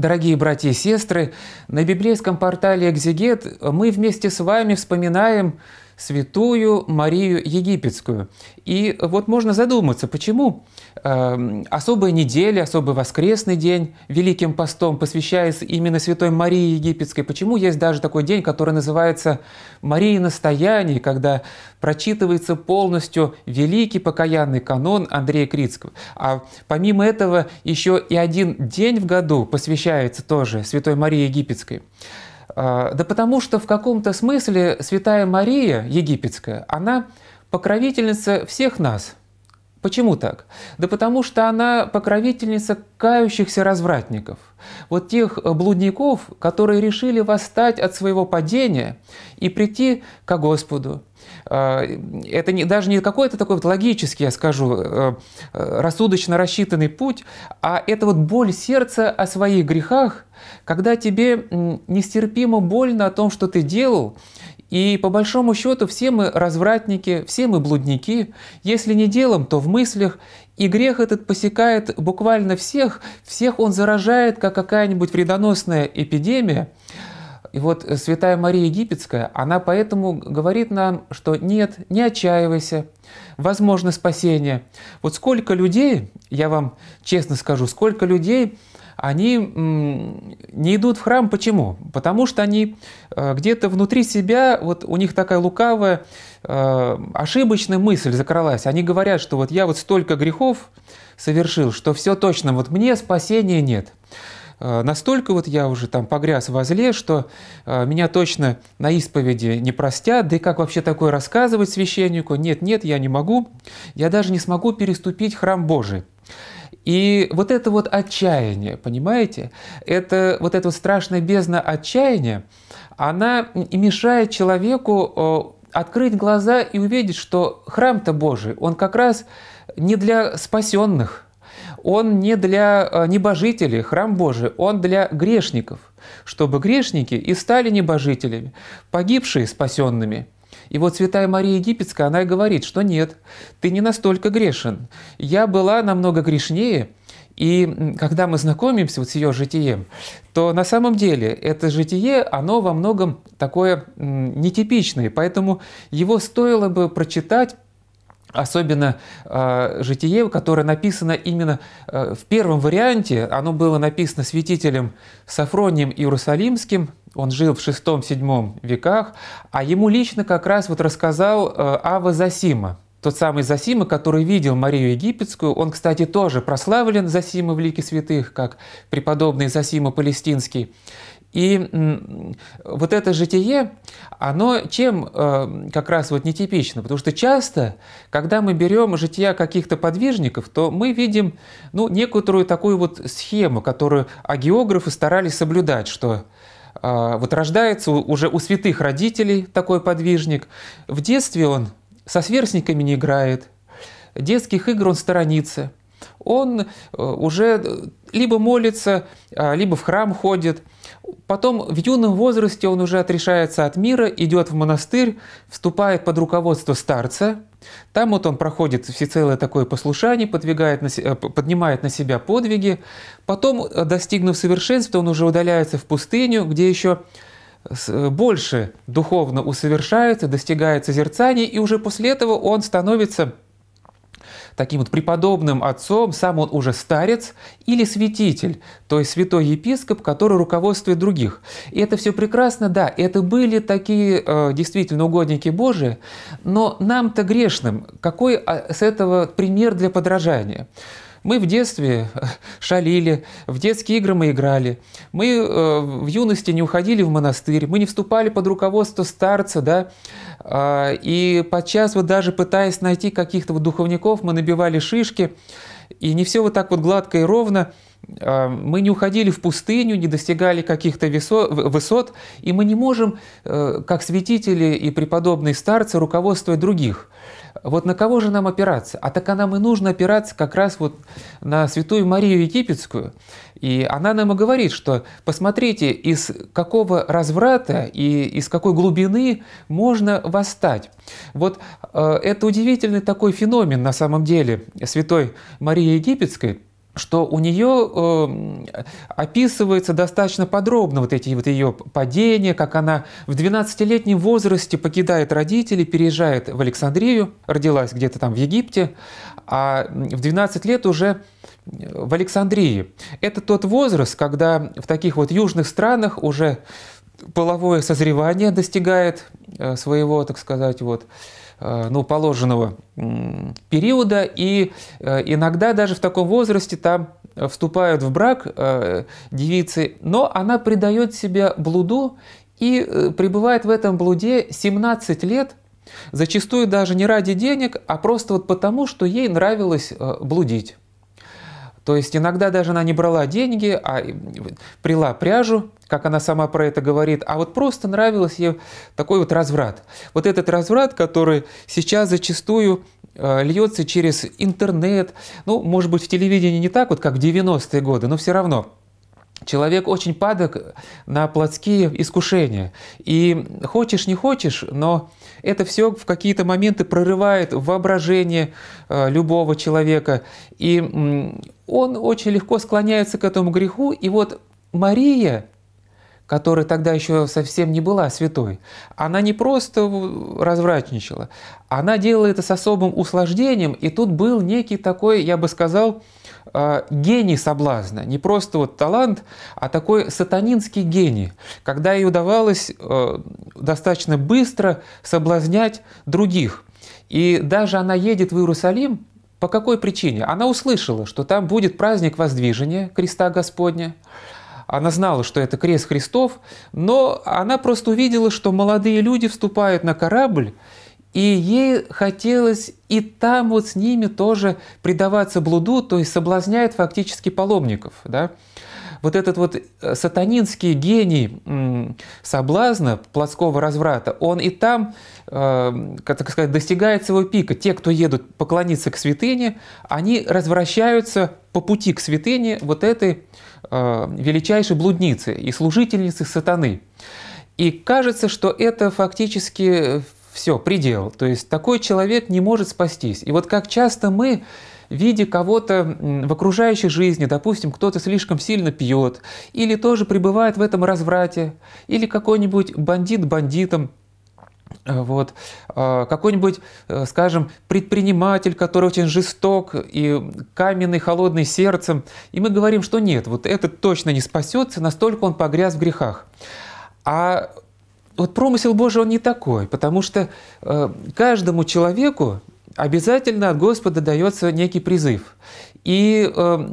Дорогие братья и сестры, на библейском портале «Экзегет» мы вместе с вами вспоминаем святую Марию Египетскую. И вот можно задуматься, почему эм, особая неделя, особый воскресный день Великим постом посвящается именно святой Марии Египетской. Почему есть даже такой день, который называется «Мария настояние», когда прочитывается полностью великий покаянный канон Андрея Крицкого. А помимо этого еще и один день в году посвящается тоже святой Марии Египетской. А, да потому что в каком-то смысле Святая Мария египетская, она покровительница всех нас. Почему так? Да потому что она покровительница кающихся развратников, вот тех блудников, которые решили восстать от своего падения и прийти к Господу, а, это не, даже не какой-то такой вот логический, я скажу, э, э, рассудочно рассчитанный путь, а это вот боль сердца о своих грехах, когда тебе нестерпимо больно о том, что ты делал, и по большому счету все мы развратники, все мы блудники. Если не делом, то в мыслях. И грех этот посекает буквально всех. Всех он заражает, как какая-нибудь вредоносная эпидемия. И вот э, Святая Мария Египетская, она поэтому говорит нам, что нет, не отчаивайся, возможно спасение. Вот сколько людей, я вам честно скажу, сколько людей, они не идут в храм. Почему? Потому что они э, где-то внутри себя, вот у них такая лукавая, э, ошибочная мысль закралась. Они говорят, что вот я вот столько грехов совершил, что все точно, вот мне спасения нет. Э, настолько вот я уже там погряз возле, что э, меня точно на исповеди не простят, да и как вообще такое рассказывать священнику? Нет, нет, я не могу, я даже не смогу переступить храм Божий. И вот это вот отчаяние, понимаете, это вот это вот страшное бездна отчаяния, она мешает человеку э, открыть глаза и увидеть, что храм-то Божий, он как раз не для спасенных – он не для э, небожителей, храм Божий, он для грешников, чтобы грешники и стали небожителями, погибшие спасенными. И вот Святая Мария Египетская, она и говорит, что нет, ты не настолько грешен. Я была намного грешнее, и когда мы знакомимся вот с ее житием, то на самом деле это житие, оно во многом такое нетипичное, поэтому его стоило бы прочитать особенно э, житие, которое написано именно э, в первом варианте, оно было написано святителем Сафронием Иерусалимским, он жил в VI-VII веках, а ему лично как раз вот рассказал э, Ава Засима, тот самый Засима, который видел Марию Египетскую, он, кстати, тоже прославлен Засима в лике святых, как преподобный Засима Палестинский. И вот это житие, оно чем э, как раз вот нетипично? Потому что часто, когда мы берем жития каких-то подвижников, то мы видим ну, некоторую такую вот схему, которую агеографы старались соблюдать, что э, вот рождается уже у святых родителей такой подвижник, в детстве он со сверстниками не играет, детских игр он сторонится – он э, уже либо молится, а, либо в храм ходит. Потом в юном возрасте он уже отрешается от мира, идет в монастырь, вступает под руководство старца. Там вот он проходит всецелое такое послушание, подвигает на, э, поднимает на себя подвиги. Потом, э, достигнув совершенства, он уже удаляется в пустыню, где еще э, больше духовно усовершается, достигает созерцания, и уже после этого он становится таким вот преподобным отцом, сам он уже старец или святитель, то есть святой епископ, который руководствует других. И это все прекрасно, да, это были такие э, действительно угодники Божии, но нам-то грешным, какой а, с этого пример для подражания? Мы в детстве э, шалили, в детские игры мы играли, мы э, в юности не уходили в монастырь, мы не вступали под руководство старца, да, а, и подчас вот даже пытаясь найти каких-то вот духовников, мы набивали шишки, и не все вот так вот гладко и ровно. А, мы не уходили в пустыню, не достигали каких-то высот, и мы не можем, э, как святители и преподобные старцы, руководствовать других. Вот на кого же нам опираться? А так нам и нужно опираться как раз вот на Святую Марию Египетскую. И она нам и говорит, что посмотрите, из какого разврата и из какой глубины можно восстать. Вот э, это удивительный такой феномен на самом деле Святой Марии Египетской – что у нее э, описывается достаточно подробно вот эти вот ее падения, как она в 12-летнем возрасте покидает родителей, переезжает в Александрию, родилась где-то там в Египте, а в 12 лет уже э, в Александрии. Это тот возраст, когда в таких вот южных странах уже половое созревание достигает э, своего, так сказать, вот, Э, ну, положенного периода, и э, иногда даже в таком возрасте там вступают в брак э, девицы, но она предает себя блуду и пребывает в этом блуде 17 лет, зачастую даже не ради денег, а просто вот потому, что ей нравилось блудить. То есть иногда даже она не брала деньги, а прила пряжу, как она сама про это говорит, а вот просто нравилось ей такой вот разврат. Вот этот разврат, который сейчас зачастую э, льется через интернет, ну, может быть, в телевидении не так вот, как в 90-е годы, но все равно – Человек очень падок на плотские искушения. И хочешь, не хочешь, но это все в какие-то моменты прорывает воображение э, любого человека. И он очень легко склоняется к этому греху. И вот Мария которая тогда еще совсем не была святой, она не просто развратничала, она делала это с особым услаждением, и тут был некий такой, я бы сказал, а, гений соблазна, не просто вот талант, а такой сатанинский гений, когда ей удавалось а, достаточно быстро соблазнять других. И даже она едет в Иерусалим, по какой причине? Она услышала, что там будет праздник воздвижения креста Господня, она знала, что это крест Христов, но она просто увидела, что молодые люди вступают на корабль, и ей хотелось и там вот с ними тоже предаваться блуду, то есть соблазняет фактически паломников. Да? вот этот вот э, сатанинский гений соблазна, плотского разврата, он и там, э, так сказать, достигает своего пика. Те, кто едут поклониться к святыне, они развращаются по пути к святыне вот этой э, величайшей блудницы и служительницы сатаны. И кажется, что это фактически все, предел. То есть такой человек не может спастись. И вот как часто мы в виде кого-то в окружающей жизни, допустим, кто-то слишком сильно пьет, или тоже пребывает в этом разврате, или какой-нибудь бандит бандитом, э, вот. Э, какой-нибудь, э, скажем, предприниматель, который очень жесток и каменный, холодный сердцем. И мы говорим, что нет, вот этот точно не спасется, настолько он погряз в грехах. А вот промысел Божий, он не такой, потому что каждому человеку обязательно от Господа дается некий призыв. И э,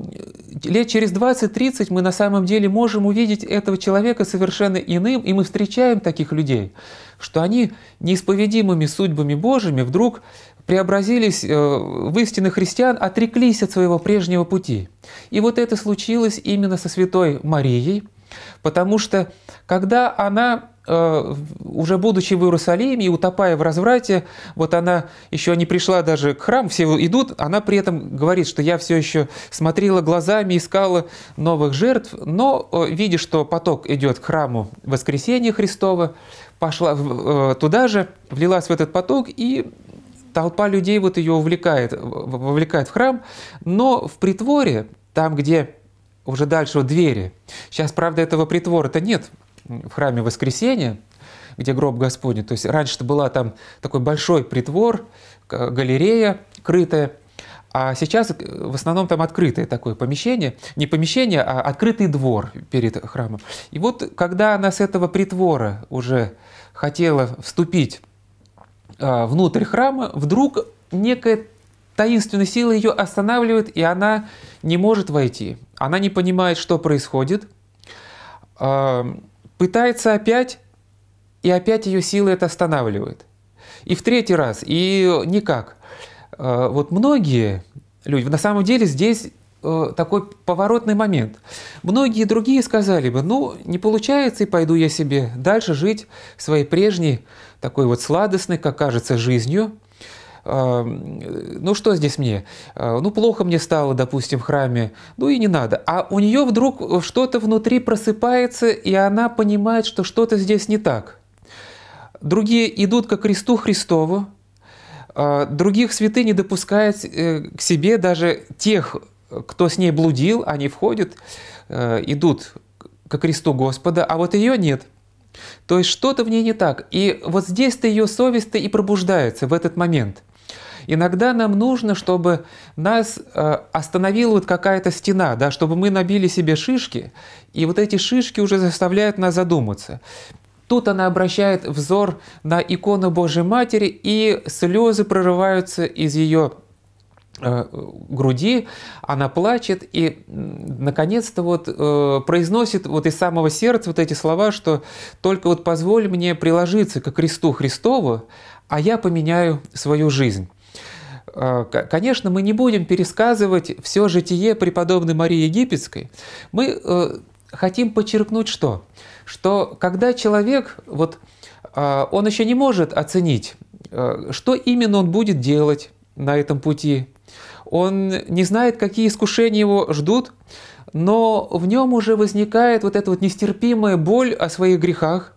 лет через 20-30 мы на самом деле можем увидеть этого человека совершенно иным, и мы встречаем таких людей, что они неисповедимыми судьбами Божьими вдруг преобразились э, в истинных христиан, отреклись от своего прежнего пути. И вот это случилось именно со святой Марией, потому что когда она Э, уже будучи в Иерусалиме и утопая в разврате, вот она еще не пришла даже к храму, все идут, она при этом говорит, что я все еще смотрела глазами, искала новых жертв, но э, видя, что поток идет к храму воскресения Христова, пошла э, туда же, влилась в этот поток и толпа людей вот ее увлекает, вовлекает в храм, но в притворе, там, где уже дальше вот двери, сейчас, правда, этого притвора-то нет – в храме Воскресения, где гроб Господень. То есть раньше то была там такой большой притвор, галерея крытая, а сейчас в основном там открытое такое помещение, не помещение, а открытый двор перед храмом. И вот когда она с этого притвора уже хотела вступить а, внутрь храма, вдруг некая таинственная сила ее останавливает, и она не может войти. Она не понимает, что происходит. А, пытается опять, и опять ее силы это останавливают. И в третий раз, и никак. Э, вот многие люди, на самом деле здесь э, такой поворотный момент. Многие другие сказали бы, ну, не получается, и пойду я себе дальше жить своей прежней, такой вот сладостной, как кажется, жизнью, ну что здесь мне, а, ну плохо мне стало, допустим, в храме, ну и не надо. А у нее вдруг э, что-то внутри просыпается, и она понимает, что что-то здесь не так. Другие идут ко кресту Христову, а, других святых не допускает э, к себе даже тех, кто с ней блудил, они входят, э, идут ко кресту Господа, а вот ее нет – то есть что-то в ней не так. И вот здесь-то ее совесть-то и пробуждается в этот момент. Иногда нам нужно, чтобы нас э, остановила вот какая-то стена, да, чтобы мы набили себе шишки, и вот эти шишки уже заставляют нас задуматься. Тут она обращает взор на икону Божьей Матери, и слезы прорываются из ее э, груди, она плачет и, наконец-то, вот э, произносит вот из самого сердца вот эти слова, что «только вот позволь мне приложиться к кресту Христову, а я поменяю свою жизнь». Э, конечно, мы не будем пересказывать все житие преподобной Марии Египетской. Мы э, хотим подчеркнуть что? Что когда человек, вот э, он еще не может оценить, что именно он будет делать на этом пути, он не знает, какие искушения его ждут, но в нем уже возникает вот эта вот нестерпимая боль о своих грехах.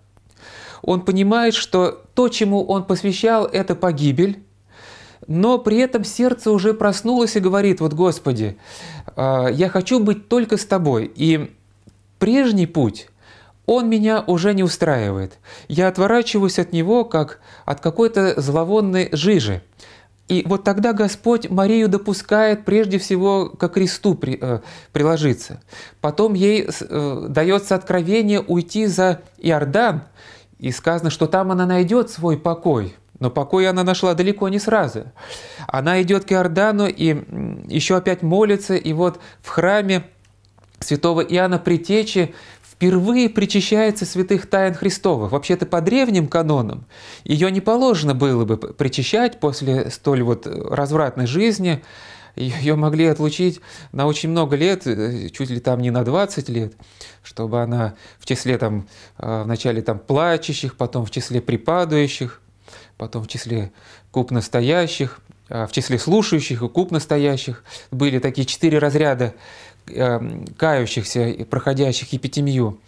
Он понимает, что то, чему он посвящал, это погибель, но при этом сердце уже проснулось и говорит, вот Господи, а, я хочу быть только с Тобой, и прежний путь, он меня уже не устраивает. Я отворачиваюсь от него, как от какой-то зловонной жижи. И вот тогда Господь Марию допускает прежде всего к кресту при, э, приложиться. Потом ей э, дается откровение уйти за Иордан, и сказано, что там она найдет свой покой – но покой она нашла далеко не сразу. Она идет к Иордану и еще опять молится, и вот в храме святого Иоанна Притечи впервые причащается святых тайн Христовых. Вообще-то по древним канонам ее не положено было бы причащать после столь вот э, развратной жизни. Ее могли отлучить на очень много лет, э, чуть ли там не на 20 лет, чтобы она в числе там, э, вначале там плачущих, потом в числе припадающих – потом в числе куб настоящих, а, в числе слушающих и куб настоящих были такие четыре разряда э, кающихся, проходящих епитемию.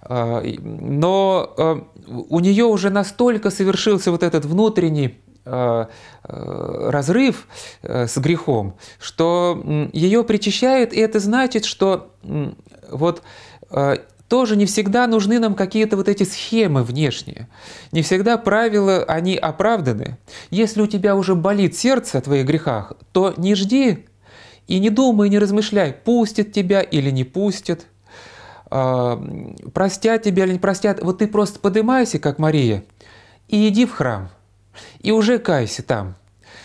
А, но э, у нее уже настолько совершился вот этот внутренний а, э, разрыв с грехом, что ее причащают, и это значит, что вот тоже не всегда нужны нам какие-то вот эти схемы внешние. Не всегда правила, они оправданы. Если у тебя уже болит сердце о твоих грехах, то не жди и не думай, не размышляй, Пустят тебя или не пустят, а, простят тебя или не простят. Вот ты просто поднимайся, как Мария, и иди в храм, и уже кайся там,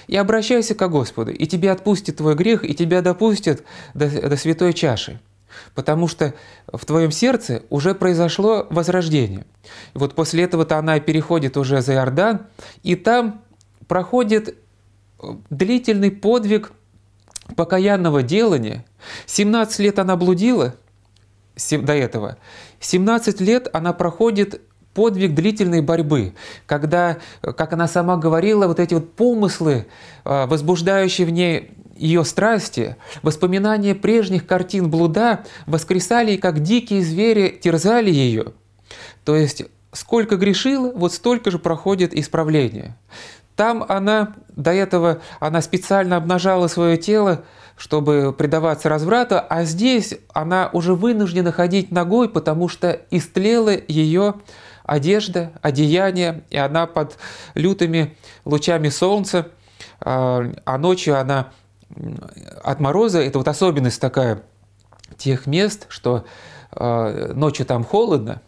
и обращайся к Господу, и тебя отпустит твой грех, и тебя допустят до, до святой чаши потому что в твоем сердце уже произошло возрождение. И вот после этого-то она переходит уже за Иордан, и там проходит э, длительный подвиг покаянного делания. 17 лет она блудила до этого. 17 лет она проходит подвиг длительной борьбы, когда, э, как она сама говорила, вот эти вот помыслы, э, возбуждающие в ней ее страсти, воспоминания прежних картин блуда воскресали, и как дикие звери терзали ее. То есть, сколько грешила, вот столько же проходит исправление. Там она, до этого, она специально обнажала свое тело, чтобы предаваться разврату, а здесь она уже вынуждена ходить ногой, потому что истлела ее одежда, одеяние, и она под лютыми лучами солнца, а, а ночью она от мороза это вот особенность такая тех мест, что э, ночью там холодно,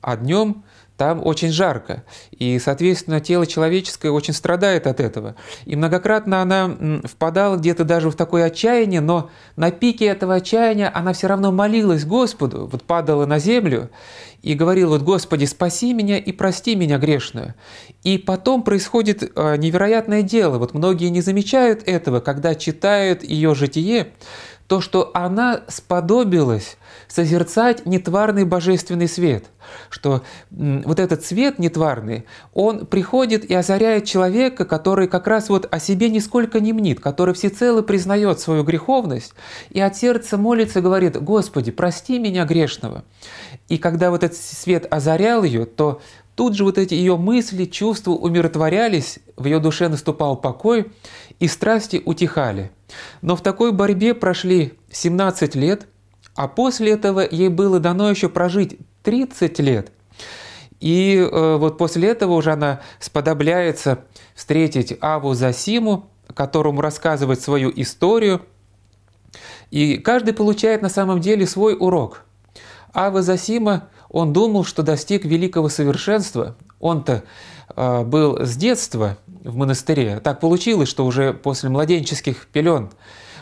а днем там очень жарко, и, соответственно, тело человеческое очень страдает от этого. И многократно она впадала где-то даже в такое отчаяние, но на пике этого отчаяния она все равно молилась Господу, вот падала на землю и говорила, вот «Господи, спаси меня и прости меня грешную». И потом происходит э, невероятное дело, вот многие не замечают этого, когда читают ее житие, то, что она сподобилась созерцать нетварный божественный свет, что вот этот свет нетварный, он приходит и озаряет человека, который как раз вот о себе нисколько не мнит, который всецело признает свою греховность и от сердца молится и говорит, «Господи, прости меня грешного». И когда вот этот свет озарял ее, то тут же вот эти ее мысли, чувства умиротворялись, в ее душе наступал покой, и страсти утихали. Но в такой борьбе прошли 17 лет, а после этого ей было дано еще прожить 30 лет. И э, вот после этого уже она сподобляется встретить Аву Засиму, которому рассказывает свою историю. И каждый получает на самом деле свой урок. Ава Засима, он думал, что достиг великого совершенства. Он-то э, был с детства в монастыре. Так получилось, что уже после младенческих пелен –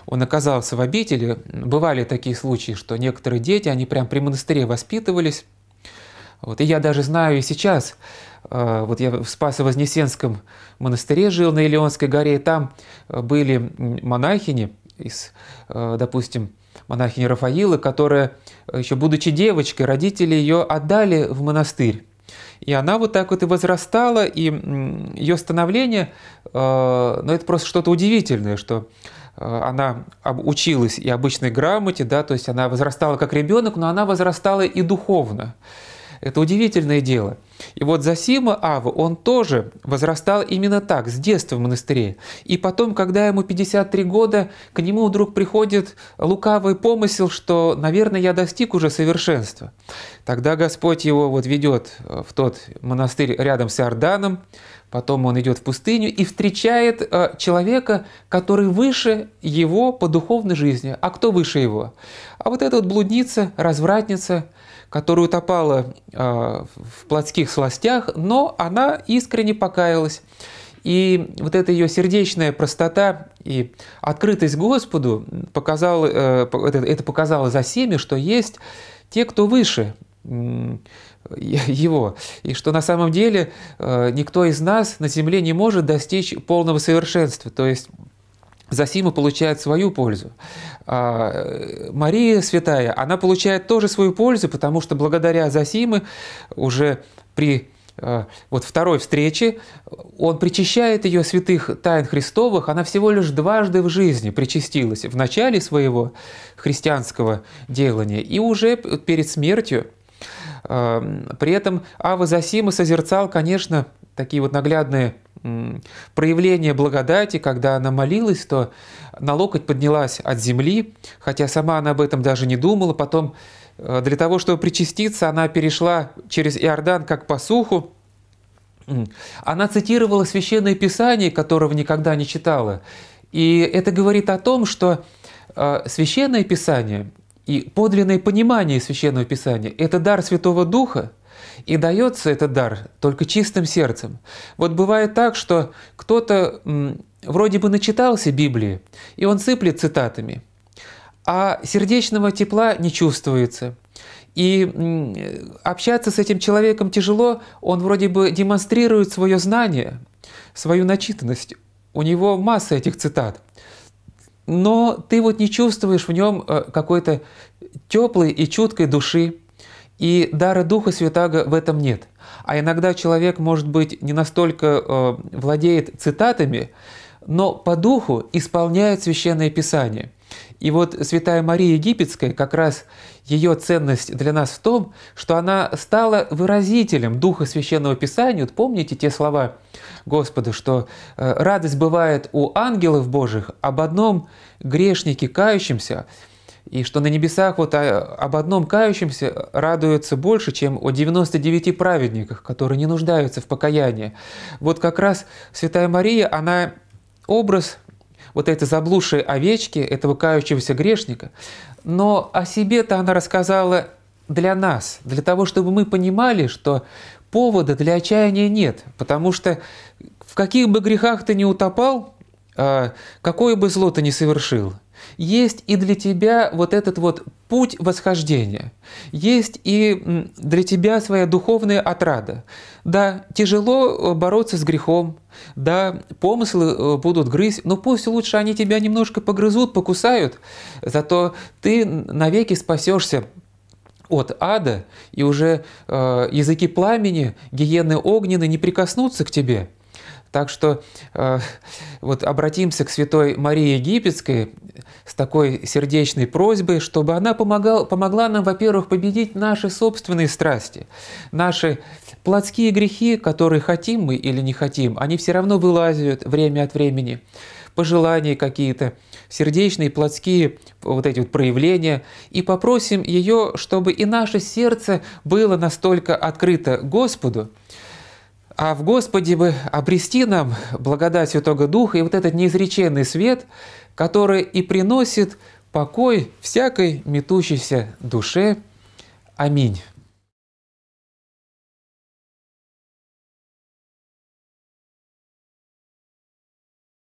он оказался в обители. Бывали такие случаи, что некоторые дети, они прям при монастыре воспитывались. Вот, и я даже знаю и сейчас, э, вот я в Спасо-Вознесенском монастыре жил на Илионской горе, и там э, были монахини из, э, допустим, монахини Рафаила, которая, еще будучи девочкой, родители ее отдали в монастырь. И она вот так вот и возрастала, и ее становление, ну это просто что-то удивительное, что Э, она училась и обычной грамоте, да, то есть она возрастала как ребенок, но она возрастала и духовно. Это удивительное дело. И вот Засима Ава, он тоже возрастал именно так, с детства в монастыре. И потом, когда ему 53 года, к нему вдруг приходит лукавый помысел, что, наверное, я достиг уже совершенства. Тогда Господь его вот ведет э, в тот монастырь рядом с Иорданом, Потом он идет в пустыню и встречает э, человека, который выше его по духовной жизни. А кто выше его? А вот эта вот блудница, развратница, которая утопала э, в плотских сластях, но она искренне покаялась. И вот эта ее сердечная простота и открытость Господу показала, э, это показало за всеми, что есть те, кто выше, его, и что на самом деле э, никто из нас на Земле не может достичь полного совершенства, то есть Зосима получает свою пользу. А э, Мария Святая, она получает тоже свою пользу, потому что благодаря Зосимы уже при э, вот второй встрече, он причащает ее святых тайн Христовых, она всего лишь дважды в жизни причастилась в начале своего христианского делания и уже перед смертью – при этом Ава Засима созерцал, конечно, такие вот наглядные проявления благодати, когда она молилась, то на локоть поднялась от земли, хотя сама она об этом даже не думала. Потом э, для того, чтобы причаститься, она перешла через Иордан как по суху. Она цитировала Священное Писание, которого никогда не читала. И это говорит о том, что э, Священное Писание и подлинное понимание Священного Писания – это дар Святого Духа, и дается этот дар только чистым сердцем. Вот бывает так, что кто-то вроде бы начитался Библии, и он сыплет цитатами, а сердечного тепла не чувствуется. И общаться с этим человеком тяжело, он вроде бы демонстрирует свое знание, свою начитанность. У него масса этих цитат – но ты вот не чувствуешь в нем э, какой-то теплой и чуткой души, и дара Духа Святаго в этом нет. А иногда человек, может быть, не настолько э, владеет цитатами, но по духу исполняет Священное Писание – и вот Святая Мария Египетская, как раз ее ценность для нас в том, что она стала выразителем Духа Священного Писания. Вот помните те слова Господа, что э, радость бывает у ангелов Божьих об одном грешнике кающемся, и что на небесах вот э, об одном кающемся радуются больше, чем о 99 праведниках, которые не нуждаются в покаянии. Вот как раз Святая Мария, она образ – вот этой заблудшей овечки, этого кающегося грешника, но о себе-то она рассказала для нас, для того, чтобы мы понимали, что повода для отчаяния нет, потому что в каких бы грехах ты ни утопал, а, какое бы зло ты ни совершил – есть и для тебя вот этот вот путь восхождения, есть и для тебя своя духовная отрада. Да, тяжело э, бороться с грехом, да, помыслы э, будут грызть, но пусть лучше они тебя немножко погрызут, покусают, зато ты навеки спасешься от ада, и уже э, языки пламени, гиены огненные не прикоснутся к тебе. Так что э, вот обратимся к святой Марии Египетской, с такой сердечной просьбой, чтобы она помогала, помогла нам, во-первых, победить наши собственные страсти, наши плотские грехи, которые хотим мы или не хотим, они все равно вылазят время от времени, пожелания какие-то, сердечные, плотские вот эти вот проявления, и попросим ее, чтобы и наше сердце было настолько открыто Господу, а в Господе бы обрести нам благодать Святого Духа и вот этот неизреченный свет, которое и приносит покой всякой метущейся душе. Аминь.